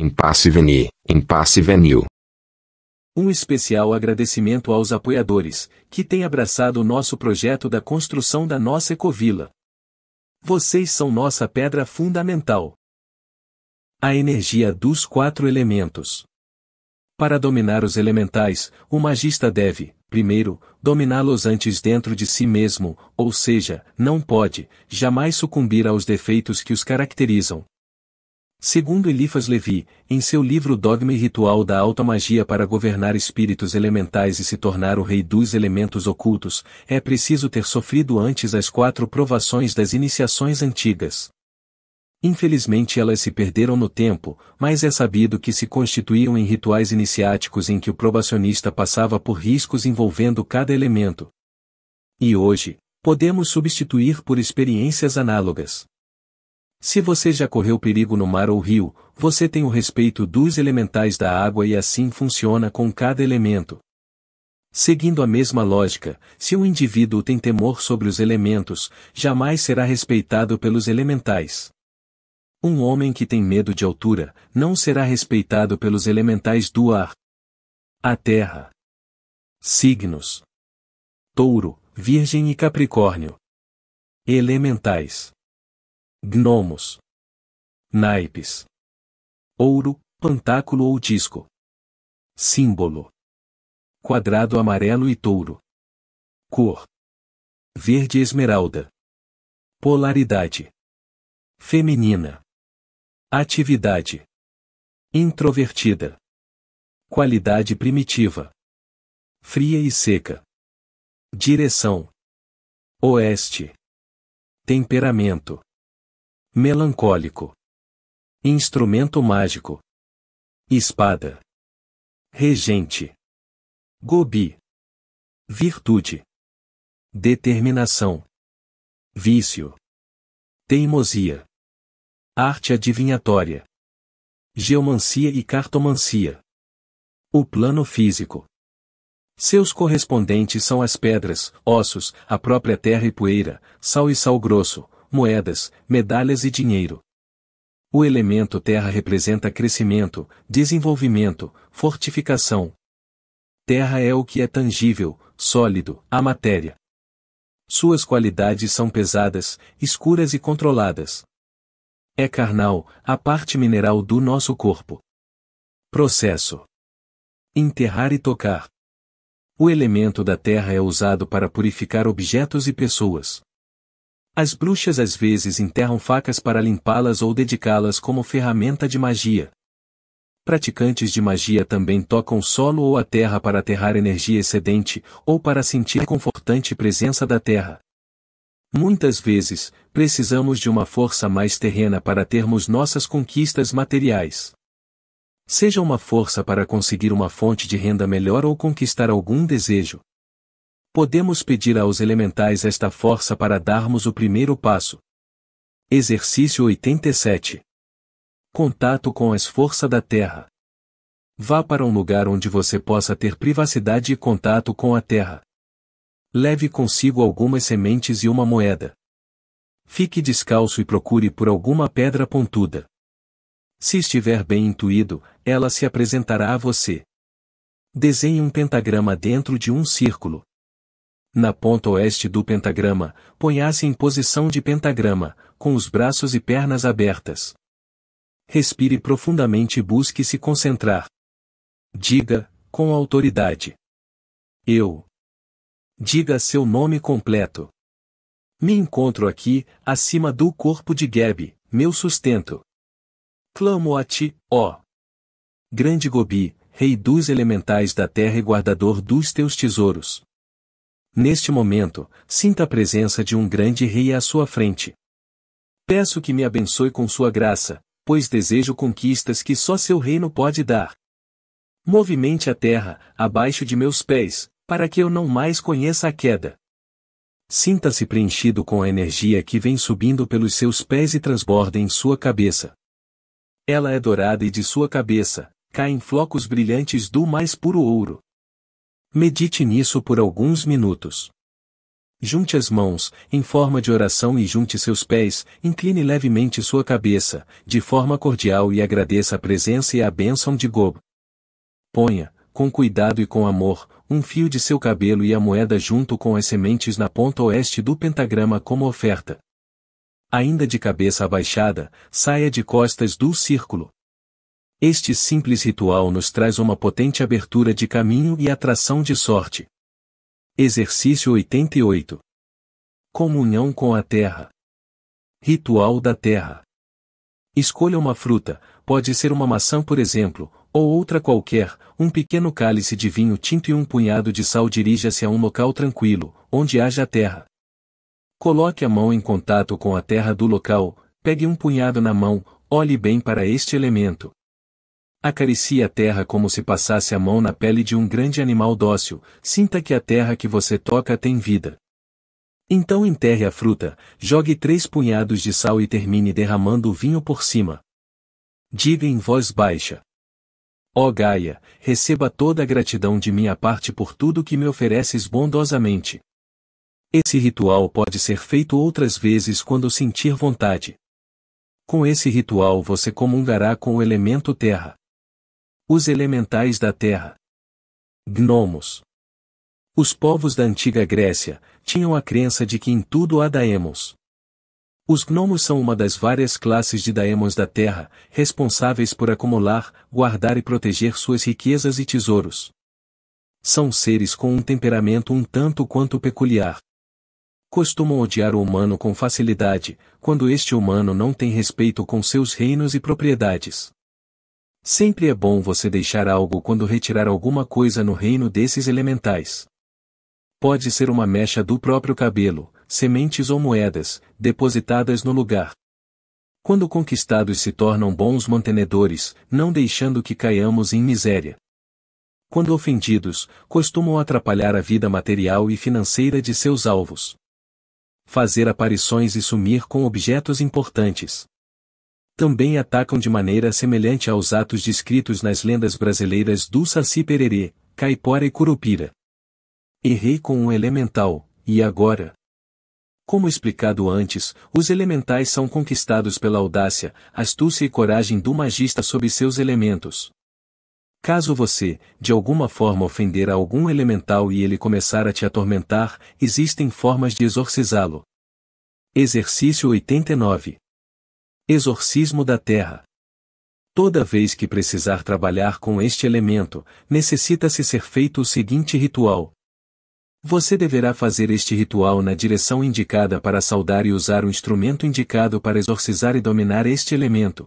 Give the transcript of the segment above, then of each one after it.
Impasse Veni, Impasse Venil. Um especial agradecimento aos apoiadores, que têm abraçado o nosso projeto da construção da nossa ecovila. Vocês são nossa pedra fundamental. A energia dos quatro elementos. Para dominar os elementais, o magista deve, primeiro, dominá-los antes dentro de si mesmo, ou seja, não pode, jamais sucumbir aos defeitos que os caracterizam, Segundo Elifas Levi, em seu livro Dogma e Ritual da Alta Magia para governar espíritos elementais e se tornar o rei dos elementos ocultos, é preciso ter sofrido antes as quatro provações das iniciações antigas. Infelizmente elas se perderam no tempo, mas é sabido que se constituíam em rituais iniciáticos em que o probacionista passava por riscos envolvendo cada elemento. E hoje, podemos substituir por experiências análogas. Se você já correu perigo no mar ou rio, você tem o respeito dos elementais da água e assim funciona com cada elemento. Seguindo a mesma lógica, se um indivíduo tem temor sobre os elementos, jamais será respeitado pelos elementais. Um homem que tem medo de altura, não será respeitado pelos elementais do ar. A terra. Signos. Touro, Virgem e Capricórnio. Elementais gnomos, naipes, ouro, pantáculo ou disco. Símbolo: quadrado amarelo e touro. Cor: verde esmeralda. Polaridade: feminina. Atividade: introvertida. Qualidade primitiva: fria e seca. Direção: oeste. Temperamento: Melancólico. Instrumento mágico. Espada. Regente. Gobi. Virtude. Determinação. Vício. Teimosia. Arte adivinhatória. Geomancia e cartomancia. O plano físico. Seus correspondentes são as pedras, ossos, a própria terra e poeira, sal e sal grosso, moedas, medalhas e dinheiro. O elemento terra representa crescimento, desenvolvimento, fortificação. Terra é o que é tangível, sólido, a matéria. Suas qualidades são pesadas, escuras e controladas. É carnal, a parte mineral do nosso corpo. Processo: Enterrar e tocar. O elemento da terra é usado para purificar objetos e pessoas. As bruxas às vezes enterram facas para limpá-las ou dedicá-las como ferramenta de magia. Praticantes de magia também tocam o solo ou a terra para aterrar energia excedente, ou para sentir a confortante presença da terra. Muitas vezes, precisamos de uma força mais terrena para termos nossas conquistas materiais. Seja uma força para conseguir uma fonte de renda melhor ou conquistar algum desejo. Podemos pedir aos elementais esta força para darmos o primeiro passo. Exercício 87. Contato com a esforça da Terra. Vá para um lugar onde você possa ter privacidade e contato com a Terra. Leve consigo algumas sementes e uma moeda. Fique descalço e procure por alguma pedra pontuda. Se estiver bem intuído, ela se apresentará a você. Desenhe um pentagrama dentro de um círculo na ponta oeste do pentagrama, ponha-se em posição de pentagrama, com os braços e pernas abertas. Respire profundamente e busque se concentrar. Diga, com autoridade. Eu. Diga seu nome completo. Me encontro aqui, acima do corpo de Geb, meu sustento. Clamo a ti, ó. Grande Gobi, rei dos elementais da terra e guardador dos teus tesouros. Neste momento, sinta a presença de um grande rei à sua frente. Peço que me abençoe com sua graça, pois desejo conquistas que só seu reino pode dar. Movimente a terra, abaixo de meus pés, para que eu não mais conheça a queda. Sinta-se preenchido com a energia que vem subindo pelos seus pés e transborda em sua cabeça. Ela é dourada e de sua cabeça, caem flocos brilhantes do mais puro ouro. Medite nisso por alguns minutos. Junte as mãos, em forma de oração e junte seus pés, incline levemente sua cabeça, de forma cordial e agradeça a presença e a bênção de Gob. Ponha, com cuidado e com amor, um fio de seu cabelo e a moeda junto com as sementes na ponta oeste do pentagrama como oferta. Ainda de cabeça abaixada, saia de costas do círculo. Este simples ritual nos traz uma potente abertura de caminho e atração de sorte. Exercício 88 Comunhão com a Terra Ritual da Terra Escolha uma fruta, pode ser uma maçã por exemplo, ou outra qualquer, um pequeno cálice de vinho tinto e um punhado de sal dirija-se a um local tranquilo, onde haja terra. Coloque a mão em contato com a terra do local, pegue um punhado na mão, olhe bem para este elemento. Acaricie a terra como se passasse a mão na pele de um grande animal dócil, sinta que a terra que você toca tem vida. Então enterre a fruta, jogue três punhados de sal e termine derramando o vinho por cima. Diga em voz baixa. Ó oh Gaia, receba toda a gratidão de minha parte por tudo que me ofereces bondosamente. Esse ritual pode ser feito outras vezes quando sentir vontade. Com esse ritual você comungará com o elemento terra. Os elementais da terra. Gnomos. Os povos da antiga Grécia tinham a crença de que em tudo há daemos. Os gnomos são uma das várias classes de daemons da terra, responsáveis por acumular, guardar e proteger suas riquezas e tesouros. São seres com um temperamento um tanto quanto peculiar. Costumam odiar o humano com facilidade, quando este humano não tem respeito com seus reinos e propriedades. Sempre é bom você deixar algo quando retirar alguma coisa no reino desses elementais. Pode ser uma mecha do próprio cabelo, sementes ou moedas, depositadas no lugar. Quando conquistados se tornam bons mantenedores, não deixando que caiamos em miséria. Quando ofendidos, costumam atrapalhar a vida material e financeira de seus alvos. Fazer aparições e sumir com objetos importantes também atacam de maneira semelhante aos atos descritos nas lendas brasileiras do Saci Pererê, Caipora e Curupira. Errei com um elemental, e agora? Como explicado antes, os elementais são conquistados pela audácia, astúcia e coragem do magista sob seus elementos. Caso você, de alguma forma ofender a algum elemental e ele começar a te atormentar, existem formas de exorcizá-lo. Exercício 89 Exorcismo da Terra. Toda vez que precisar trabalhar com este elemento, necessita-se ser feito o seguinte ritual. Você deverá fazer este ritual na direção indicada para saudar e usar o instrumento indicado para exorcizar e dominar este elemento.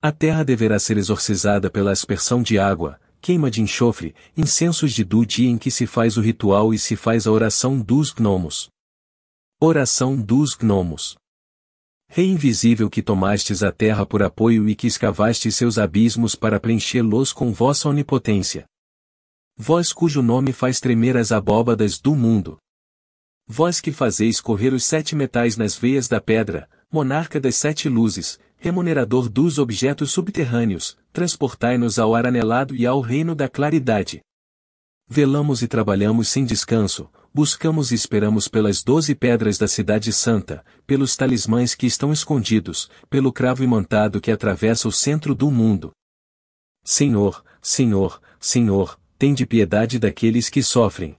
A terra deverá ser exorcizada pela aspersão de água, queima de enxofre, incensos de do dia em que se faz o ritual e se faz a oração dos gnomos. Oração dos gnomos. Rei invisível que tomastes a terra por apoio e que escavaste seus abismos para preenchê-los com vossa onipotência. Vós cujo nome faz tremer as abóbadas do mundo. Vós que fazeis correr os sete metais nas veias da pedra, monarca das sete luzes, remunerador dos objetos subterrâneos, transportai-nos ao ar anelado e ao reino da claridade. Velamos e trabalhamos sem descanso, buscamos e esperamos pelas doze pedras da Cidade Santa, pelos talismãs que estão escondidos, pelo cravo imantado que atravessa o centro do mundo. Senhor, Senhor, Senhor, tem de piedade daqueles que sofrem.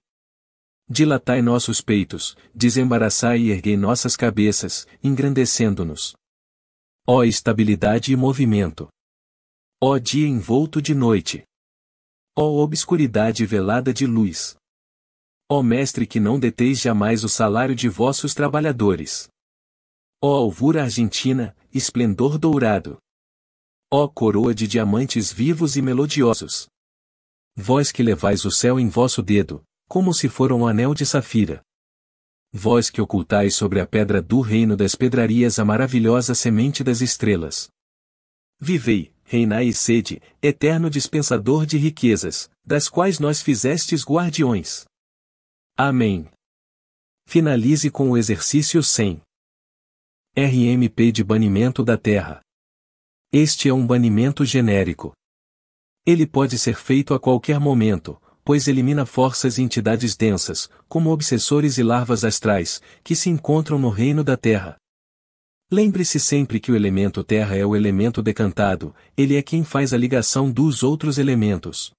Dilatai nossos peitos, desembaraçai e erguei nossas cabeças, engrandecendo-nos. Ó estabilidade e movimento! Ó dia envolto de noite! Ó obscuridade velada de luz! Ó mestre que não deteis jamais o salário de vossos trabalhadores. Ó alvura argentina, esplendor dourado. Ó coroa de diamantes vivos e melodiosos. Vós que levais o céu em vosso dedo, como se for um anel de safira. Vós que ocultais sobre a pedra do reino das pedrarias a maravilhosa semente das estrelas. Vivei, reinai e sede, eterno dispensador de riquezas, das quais nós fizestes guardiões. Amém. Finalize com o exercício 100. RMP de banimento da terra. Este é um banimento genérico. Ele pode ser feito a qualquer momento, pois elimina forças e entidades densas, como obsessores e larvas astrais, que se encontram no reino da terra. Lembre-se sempre que o elemento terra é o elemento decantado, ele é quem faz a ligação dos outros elementos.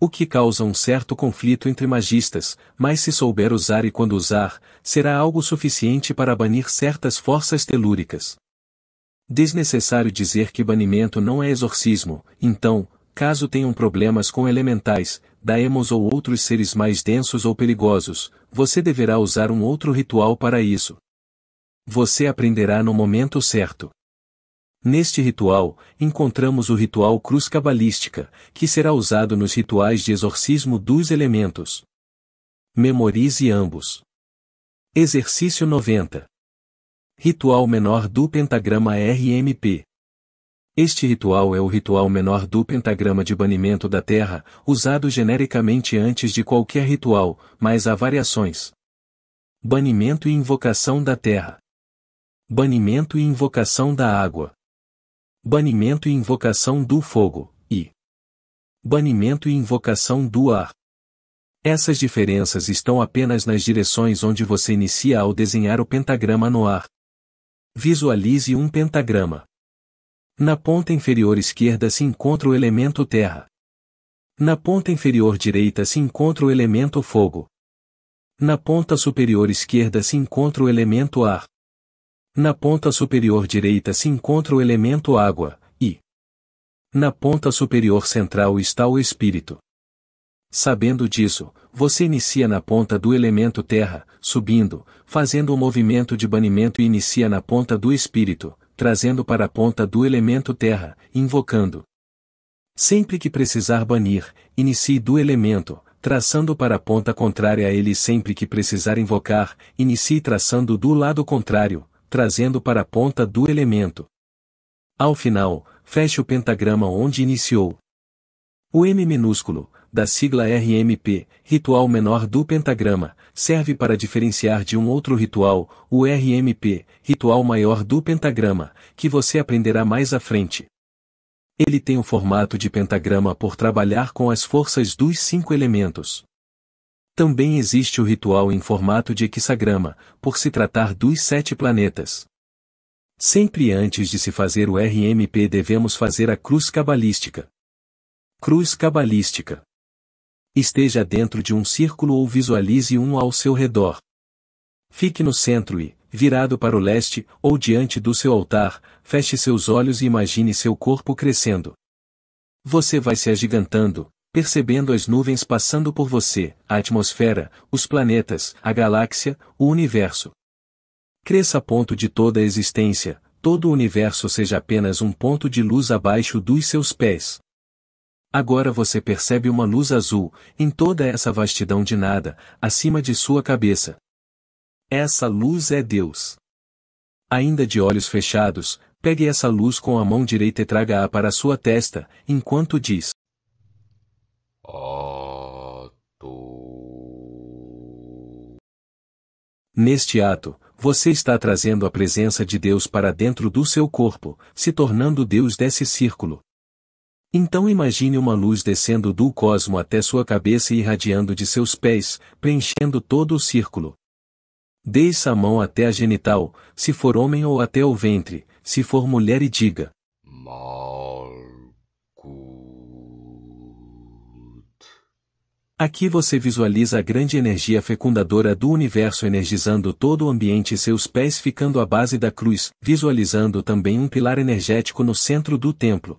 O que causa um certo conflito entre magistas, mas se souber usar e quando usar, será algo suficiente para banir certas forças telúricas. Desnecessário dizer que banimento não é exorcismo, então, caso tenham problemas com elementais, daemos ou outros seres mais densos ou perigosos, você deverá usar um outro ritual para isso. Você aprenderá no momento certo. Neste ritual, encontramos o ritual cruz cabalística, que será usado nos rituais de exorcismo dos elementos. Memorize ambos. Exercício 90. Ritual menor do pentagrama RMP. Este ritual é o ritual menor do pentagrama de banimento da terra, usado genericamente antes de qualquer ritual, mas há variações. Banimento e invocação da terra. Banimento e invocação da água. Banimento e invocação do fogo, e banimento e invocação do ar. Essas diferenças estão apenas nas direções onde você inicia ao desenhar o pentagrama no ar. Visualize um pentagrama. Na ponta inferior esquerda se encontra o elemento terra. Na ponta inferior direita se encontra o elemento fogo. Na ponta superior esquerda se encontra o elemento ar. Na ponta superior direita se encontra o elemento água, e na ponta superior central está o espírito. Sabendo disso, você inicia na ponta do elemento terra, subindo, fazendo o um movimento de banimento e inicia na ponta do espírito, trazendo para a ponta do elemento terra, invocando. Sempre que precisar banir, inicie do elemento, traçando para a ponta contrária a ele sempre que precisar invocar, inicie traçando do lado contrário, trazendo para a ponta do elemento. Ao final, feche o pentagrama onde iniciou. O M minúsculo, da sigla RMP, ritual menor do pentagrama, serve para diferenciar de um outro ritual, o RMP, ritual maior do pentagrama, que você aprenderá mais à frente. Ele tem o formato de pentagrama por trabalhar com as forças dos cinco elementos. Também existe o ritual em formato de hexagrama, por se tratar dos sete planetas. Sempre antes de se fazer o RMP devemos fazer a cruz cabalística. Cruz cabalística. Esteja dentro de um círculo ou visualize um ao seu redor. Fique no centro e, virado para o leste, ou diante do seu altar, feche seus olhos e imagine seu corpo crescendo. Você vai se agigantando, percebendo as nuvens passando por você, a atmosfera, os planetas, a galáxia, o universo. Cresça a ponto de toda a existência, todo o universo seja apenas um ponto de luz abaixo dos seus pés. Agora você percebe uma luz azul, em toda essa vastidão de nada, acima de sua cabeça. Essa luz é Deus. Ainda de olhos fechados, pegue essa luz com a mão direita e traga-a para sua testa, enquanto diz: ato. Neste ato, você está trazendo a presença de Deus para dentro do seu corpo, se tornando Deus desse círculo. Então imagine uma luz descendo do cosmo até sua cabeça e irradiando de seus pés, preenchendo todo o círculo. Deixe a mão até a genital, se for homem ou até o ventre, se for mulher e diga: Mó. Aqui você visualiza a grande energia fecundadora do universo energizando todo o ambiente e seus pés ficando à base da cruz, visualizando também um pilar energético no centro do templo.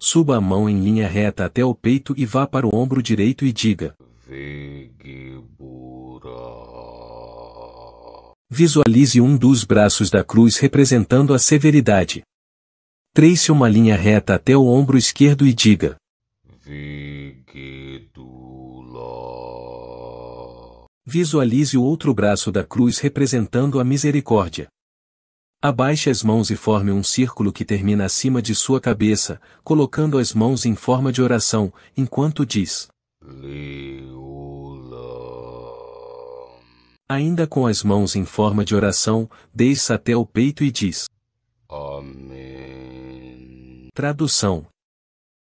Suba a mão em linha reta até o peito e vá para o ombro direito e diga: Vigibura. Visualize um dos braços da cruz representando a severidade. Trace uma linha reta até o ombro esquerdo e diga: Visualize o outro braço da cruz representando a misericórdia. Abaixe as mãos e forme um círculo que termina acima de sua cabeça, colocando as mãos em forma de oração, enquanto diz: Leolam. Ainda com as mãos em forma de oração, deixe até o peito e diz: Amém. Tradução: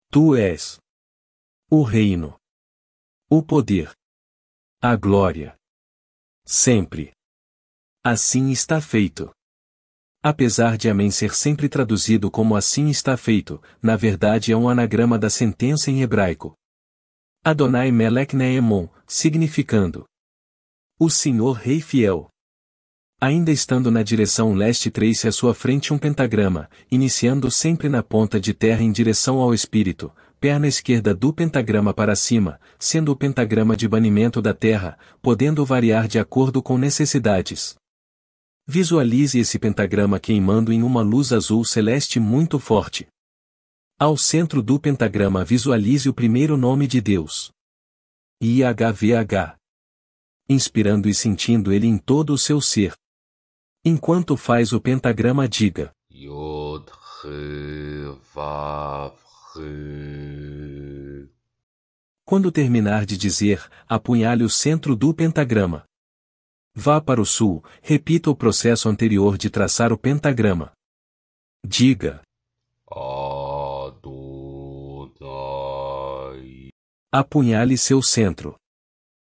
Tu és o reino, o poder a glória. Sempre. Assim está feito. Apesar de Amém ser sempre traduzido como assim está feito, na verdade é um anagrama da sentença em hebraico. Adonai Melech Neemon, significando O Senhor Rei Fiel. Ainda estando na direção leste três se à sua frente um pentagrama, iniciando sempre na ponta de terra em direção ao Espírito, perna esquerda do pentagrama para cima, sendo o pentagrama de banimento da Terra, podendo variar de acordo com necessidades. Visualize esse pentagrama queimando em uma luz azul celeste muito forte. Ao centro do pentagrama visualize o primeiro nome de Deus. IHVH. Inspirando e sentindo ele em todo o seu ser. Enquanto faz o pentagrama diga. Yod Re -vav. Quando terminar de dizer, apunhale o centro do pentagrama. Vá para o sul, repita o processo anterior de traçar o pentagrama. Diga. Adonai. Apunhale seu centro.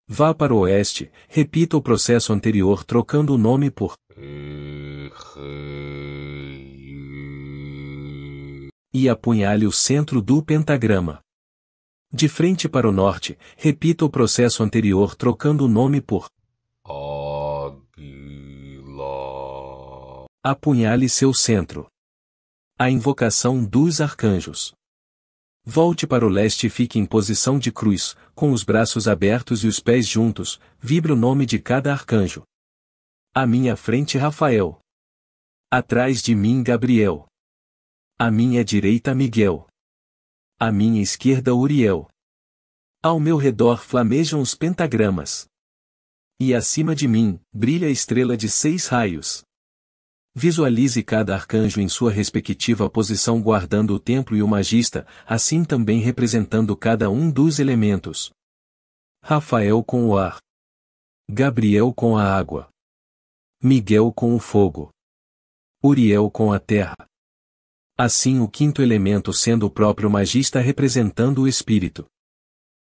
Vá para o oeste, repita o processo anterior trocando o nome por. e apunhale o centro do pentagrama. De frente para o norte, repita o processo anterior trocando o nome por Águila. Apunhale seu centro. A invocação dos arcanjos. Volte para o leste e fique em posição de cruz, com os braços abertos e os pés juntos, vibre o nome de cada arcanjo. À minha frente Rafael. Atrás de mim Gabriel. À minha direita Miguel. À minha esquerda Uriel. Ao meu redor flamejam os pentagramas. E acima de mim, brilha a estrela de seis raios. Visualize cada arcanjo em sua respectiva posição guardando o templo e o magista, assim também representando cada um dos elementos. Rafael com o ar. Gabriel com a água. Miguel com o fogo. Uriel com a terra. Assim o quinto elemento sendo o próprio magista representando o espírito.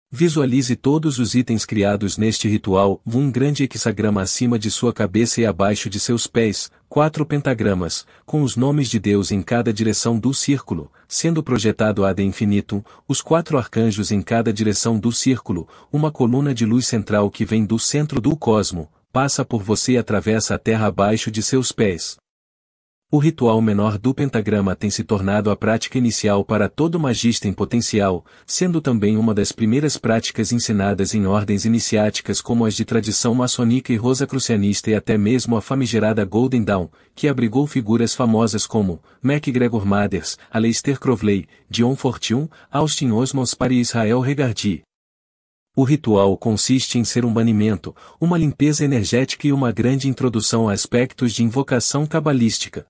Visualize todos os itens criados neste ritual, um grande hexagrama acima de sua cabeça e abaixo de seus pés, quatro pentagramas, com os nomes de Deus em cada direção do círculo, sendo projetado ad infinitum, os quatro arcanjos em cada direção do círculo, uma coluna de luz central que vem do centro do cosmo, passa por você e atravessa a terra abaixo de seus pés. O ritual menor do pentagrama tem se tornado a prática inicial para todo magista em potencial, sendo também uma das primeiras práticas ensinadas em ordens iniciáticas como as de tradição maçônica e rosacrucianista e até mesmo a famigerada Golden Dawn, que abrigou figuras famosas como Mac Gregor Mathers, Aleister Crowley, Dion Fortune, Austin Spare e Israel Regardi. O ritual consiste em ser um banimento, uma limpeza energética e uma grande introdução a aspectos de invocação cabalística.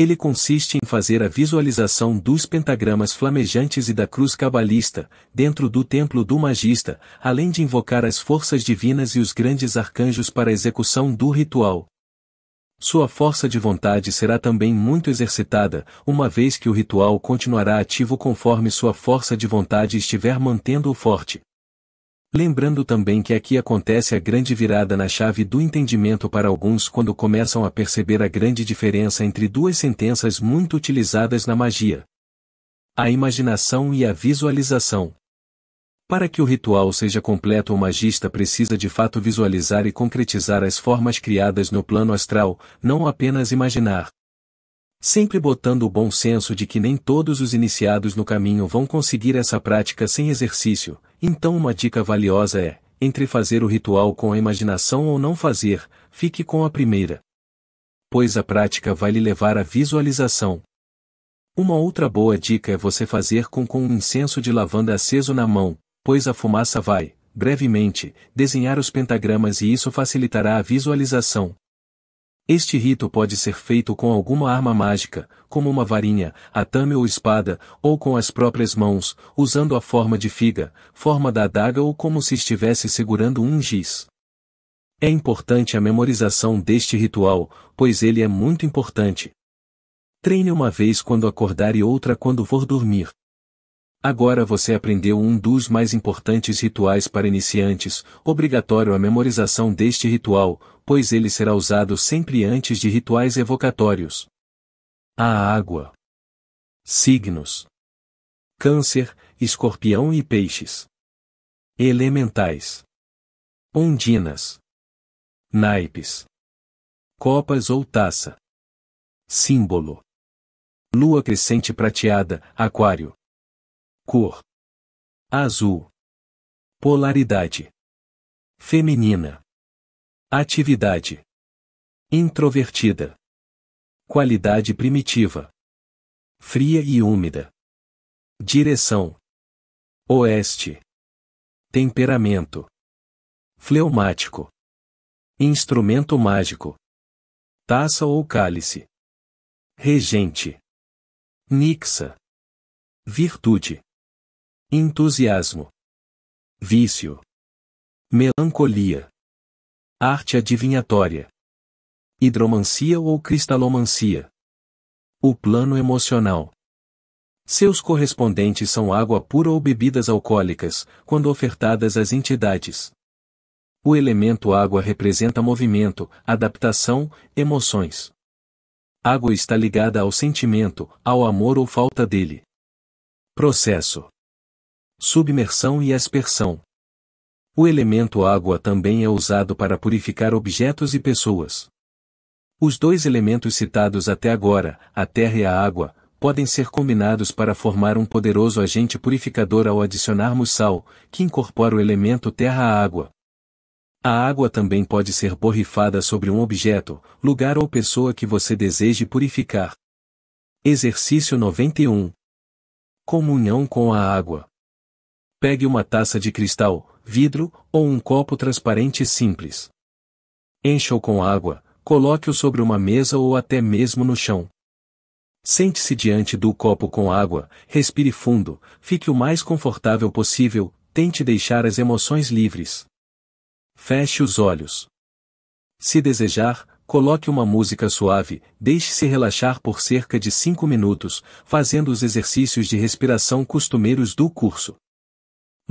Ele consiste em fazer a visualização dos pentagramas flamejantes e da cruz cabalista, dentro do templo do magista, além de invocar as forças divinas e os grandes arcanjos para a execução do ritual. Sua força de vontade será também muito exercitada, uma vez que o ritual continuará ativo conforme sua força de vontade estiver mantendo-o forte. Lembrando também que aqui acontece a grande virada na chave do entendimento para alguns quando começam a perceber a grande diferença entre duas sentenças muito utilizadas na magia: a imaginação e a visualização. Para que o ritual seja completo, o magista precisa de fato visualizar e concretizar as formas criadas no plano astral, não apenas imaginar. Sempre botando o bom senso de que nem todos os iniciados no caminho vão conseguir essa prática sem exercício, então uma dica valiosa é, entre fazer o ritual com a imaginação ou não fazer, fique com a primeira. Pois a prática vai lhe levar à visualização. Uma outra boa dica é você fazer com com um incenso de lavanda aceso na mão, pois a fumaça vai, brevemente, desenhar os pentagramas e isso facilitará a visualização. Este rito pode ser feito com alguma arma mágica, como uma varinha, atame ou espada, ou com as próprias mãos, usando a forma de figa, forma da adaga ou como se estivesse segurando um giz. É importante a memorização deste ritual, pois ele é muito importante. Treine uma vez quando acordar e outra quando for dormir. Agora você aprendeu um dos mais importantes rituais para iniciantes, obrigatório a memorização deste ritual, pois ele será usado sempre antes de rituais evocatórios. A água. Signos. Câncer, escorpião e peixes. Elementais. Ondinas. Naipes. Copas ou taça. Símbolo. Lua crescente prateada, aquário. Cor. Azul. Polaridade. Feminina. Atividade. Introvertida. Qualidade primitiva. Fria e úmida. Direção. Oeste. Temperamento. Fleumático. Instrumento mágico. Taça ou cálice. Regente. Nixa. Virtude. Entusiasmo. Vício. Melancolia. Arte adivinhatória. Hidromancia ou cristalomancia. O plano emocional. Seus correspondentes são água pura ou bebidas alcoólicas, quando ofertadas às entidades. O elemento água representa movimento, adaptação, emoções. Água está ligada ao sentimento, ao amor ou falta dele. Processo: Submersão e aspersão. O elemento água também é usado para purificar objetos e pessoas. Os dois elementos citados até agora, a terra e a água, podem ser combinados para formar um poderoso agente purificador ao adicionarmos sal, que incorpora o elemento terra à água. A água também pode ser borrifada sobre um objeto, lugar ou pessoa que você deseje purificar. Exercício 91 Comunhão com a água. Pegue uma taça de cristal, vidro, ou um copo transparente simples. Encha-o com água, coloque-o sobre uma mesa ou até mesmo no chão. Sente-se diante do copo com água, respire fundo, fique o mais confortável possível, tente deixar as emoções livres. Feche os olhos. Se desejar, coloque uma música suave, deixe-se relaxar por cerca de 5 minutos, fazendo os exercícios de respiração costumeiros do curso.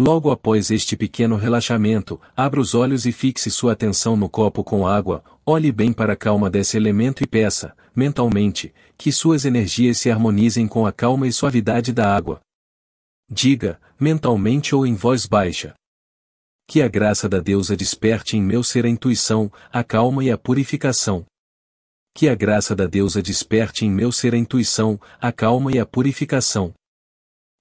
Logo após este pequeno relaxamento, abra os olhos e fixe sua atenção no copo com água, olhe bem para a calma desse elemento e peça, mentalmente, que suas energias se harmonizem com a calma e suavidade da água. Diga, mentalmente ou em voz baixa. Que a graça da deusa desperte em meu ser a intuição, a calma e a purificação. Que a graça da deusa desperte em meu ser a intuição, a calma e a purificação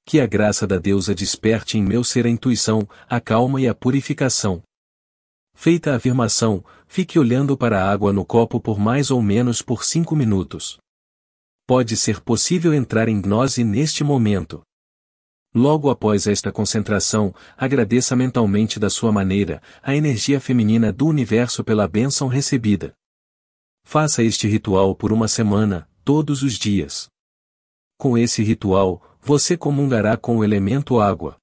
que a graça da deusa desperte em meu ser a intuição, a calma e a purificação. Feita a afirmação, fique olhando para a água no copo por mais ou menos por cinco minutos. Pode ser possível entrar em gnose neste momento. Logo após esta concentração, agradeça mentalmente da sua maneira a energia feminina do universo pela bênção recebida. Faça este ritual por uma semana, todos os dias. Com esse ritual, você comungará com o elemento água.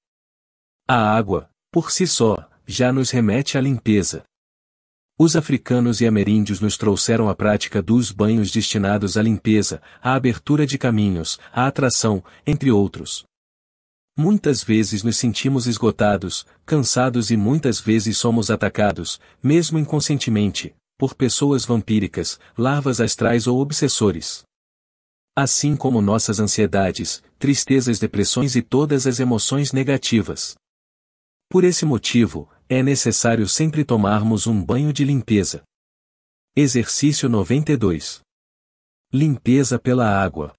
A água, por si só, já nos remete à limpeza. Os africanos e ameríndios nos trouxeram a prática dos banhos destinados à limpeza, à abertura de caminhos, à atração, entre outros. Muitas vezes nos sentimos esgotados, cansados e muitas vezes somos atacados, mesmo inconscientemente, por pessoas vampíricas, larvas astrais ou obsessores. Assim como nossas ansiedades, tristezas, depressões e todas as emoções negativas. Por esse motivo, é necessário sempre tomarmos um banho de limpeza. Exercício 92. Limpeza pela água.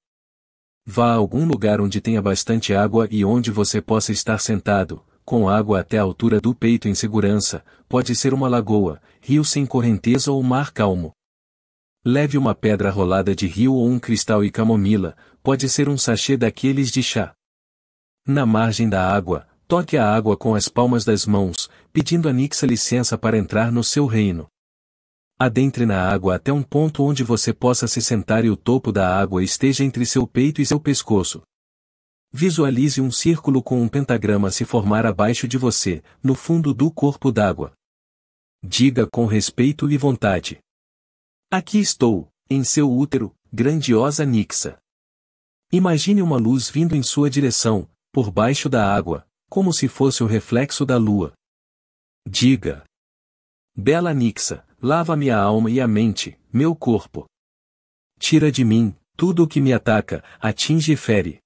Vá a algum lugar onde tenha bastante água e onde você possa estar sentado, com água até a altura do peito em segurança, pode ser uma lagoa, rio sem correnteza ou mar calmo. Leve uma pedra rolada de rio ou um cristal e camomila, pode ser um sachê daqueles de chá. Na margem da água, toque a água com as palmas das mãos, pedindo a Nixa licença para entrar no seu reino. Adentre na água até um ponto onde você possa se sentar e o topo da água esteja entre seu peito e seu pescoço. Visualize um círculo com um pentagrama se formar abaixo de você, no fundo do corpo d'água. Diga com respeito e vontade. Aqui estou, em seu útero, grandiosa Nixa. Imagine uma luz vindo em sua direção, por baixo da água, como se fosse o reflexo da lua. Diga: Bela Nixa, lava minha alma e a mente, meu corpo. Tira de mim, tudo o que me ataca, atinge e fere.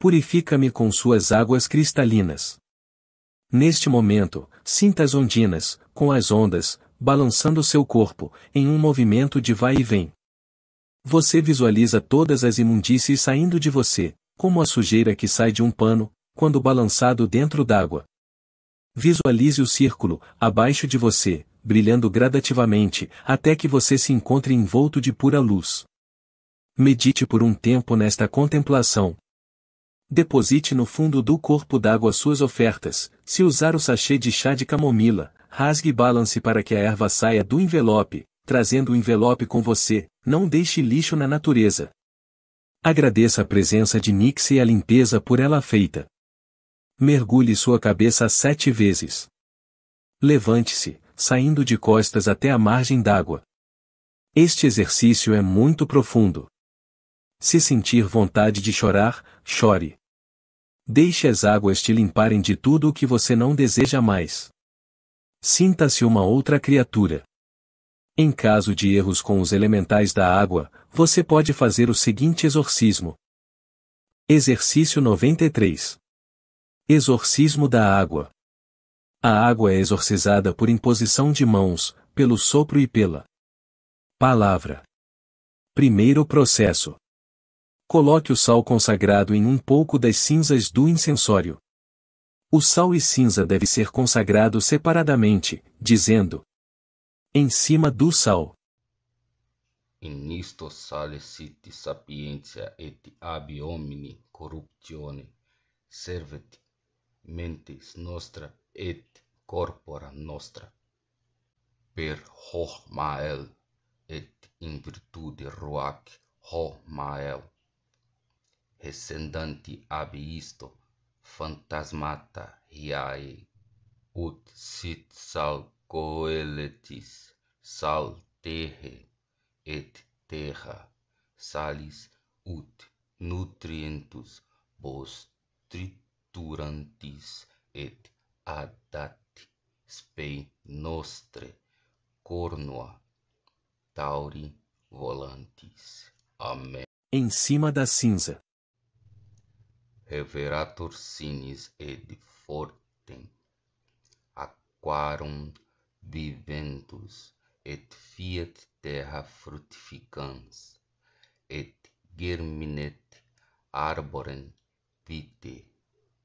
Purifica-me com suas águas cristalinas. Neste momento, sinta as ondinas, com as ondas, balançando seu corpo, em um movimento de vai e vem. Você visualiza todas as imundícies saindo de você, como a sujeira que sai de um pano, quando balançado dentro d'água. Visualize o círculo, abaixo de você, brilhando gradativamente, até que você se encontre envolto de pura luz. Medite por um tempo nesta contemplação. Deposite no fundo do corpo d'água suas ofertas, se usar o sachê de chá de camomila, Rasgue e balance para que a erva saia do envelope, trazendo o envelope com você, não deixe lixo na natureza. Agradeça a presença de Nix e a limpeza por ela feita. Mergulhe sua cabeça sete vezes. Levante-se, saindo de costas até a margem d'água. Este exercício é muito profundo. Se sentir vontade de chorar, chore. Deixe as águas te limparem de tudo o que você não deseja mais sinta-se uma outra criatura. Em caso de erros com os elementais da água, você pode fazer o seguinte exorcismo. Exercício 93. Exorcismo da água. A água é exorcizada por imposição de mãos, pelo sopro e pela palavra. Primeiro processo. Coloque o sal consagrado em um pouco das cinzas do incensório. O sal e cinza deve ser consagrado separadamente, dizendo: Em cima do sal. In isto sale sit sapientia et ab homini corruptione servet mentes nostra et corpora nostra per mael et in virtude hoc mael recendanti ab isto fantasmata riae, ut sit sal coeletis, sal terre, et terra, salis ut nutrientus post triturantis et adati spei nostre cornua tauri volantis. Amém. Em cima da cinza everatur sinis ed fortem aquarum viventus et fiat terra fructificans et germinet arborem vitae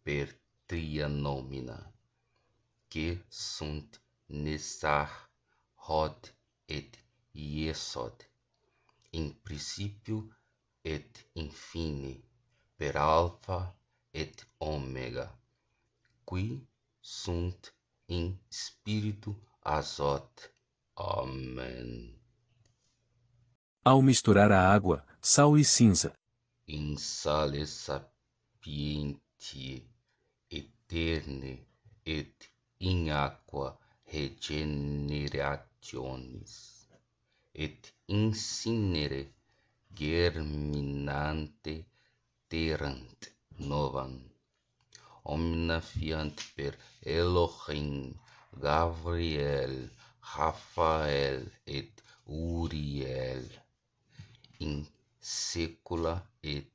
per tria nomina que sunt nesar, hod et iesod in principio et in fine per alpha et omega, qui sunt in spiritu azot. Amen. Ao misturar a água, sal e cinza. In sale sapientie, eterne, et in aqua regenerationis, et incinere germinante terrante novan. Omnafiant per Elohim, Gabriel, Rafael et Uriel, in secula et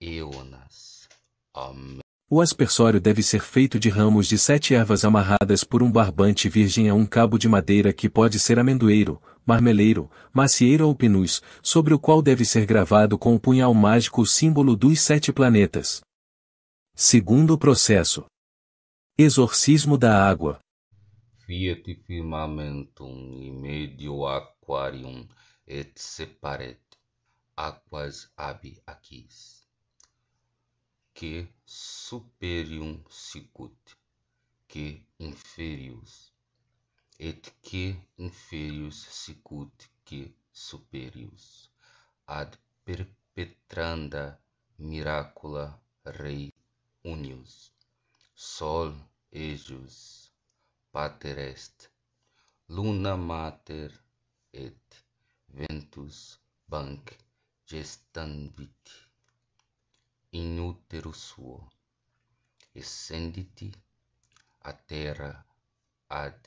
eonas. Amém. O aspersório deve ser feito de ramos de sete ervas amarradas por um barbante virgem a um cabo de madeira que pode ser amendoeiro, marmeleiro, macieiro ou pinus, sobre o qual deve ser gravado com o um punhal mágico o símbolo dos sete planetas. Segundo processo. Exorcismo da água. Fiat firmamentum in medio aquarium et separet aquas ab aquis. Que superium sicut, que inferius, et que inferius sicut que superius, ad perpetranda miracula rei unius sol ejus pater est luna mater et ventus bank gestandit in utero suo essenditi a terra ad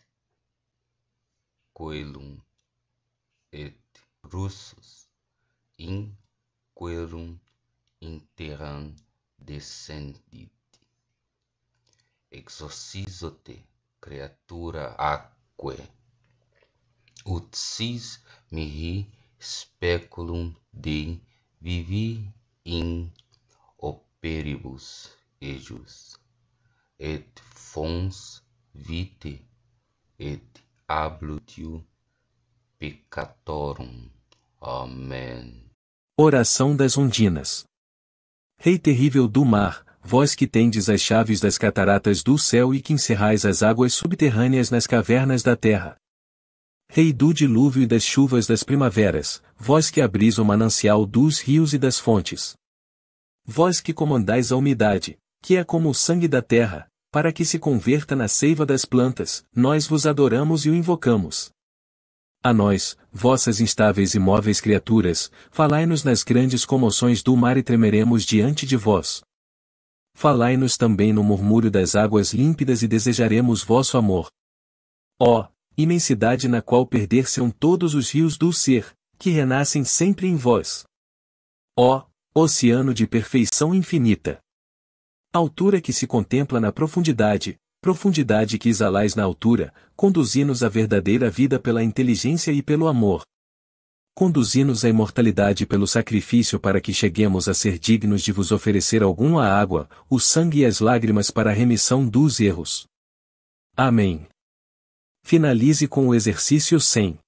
coelum et russus in coelum interam, descendite. Exorcizo te, creatura aquae, ut sis mihi speculum de vivi in operibus ejus, et fons vitae et ablutio peccatorum. Amém. Oração das Undinas Rei terrível do mar, vós que tendes as chaves das cataratas do céu e que encerrais as águas subterrâneas nas cavernas da terra. Rei do dilúvio e das chuvas das primaveras, vós que abris o manancial dos rios e das fontes. Vós que comandais a umidade, que é como o sangue da terra, para que se converta na seiva das plantas, nós vos adoramos e o invocamos a nós, vossas instáveis e móveis criaturas, falai-nos nas grandes comoções do mar e tremeremos diante de vós. Falai-nos também no murmúrio das águas límpidas e desejaremos vosso amor. Ó, oh, imensidade na qual perder-se-ão todos os rios do ser, que renascem sempre em vós. Ó, oh, oceano de perfeição infinita! Altura que se contempla na profundidade, Profundidade que exalais na altura, conduzi-nos à verdadeira vida pela inteligência e pelo amor. Conduzi-nos à imortalidade pelo sacrifício para que cheguemos a ser dignos de vos oferecer alguma água, o sangue e as lágrimas para a remissão dos erros. Amém. Finalize com o exercício 100.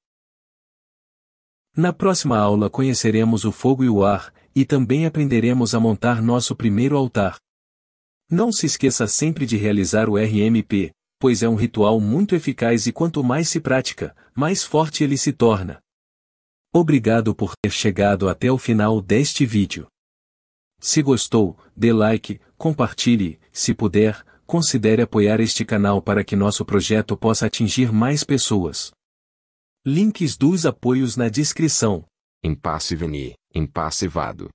Na próxima aula conheceremos o fogo e o ar, e também aprenderemos a montar nosso primeiro altar. Não se esqueça sempre de realizar o RMP, pois é um ritual muito eficaz e quanto mais se pratica, mais forte ele se torna. Obrigado por ter chegado até o final deste vídeo. Se gostou, dê like, compartilhe, se puder, considere apoiar este canal para que nosso projeto possa atingir mais pessoas. Links dos apoios na descrição. Impassiveni, vado.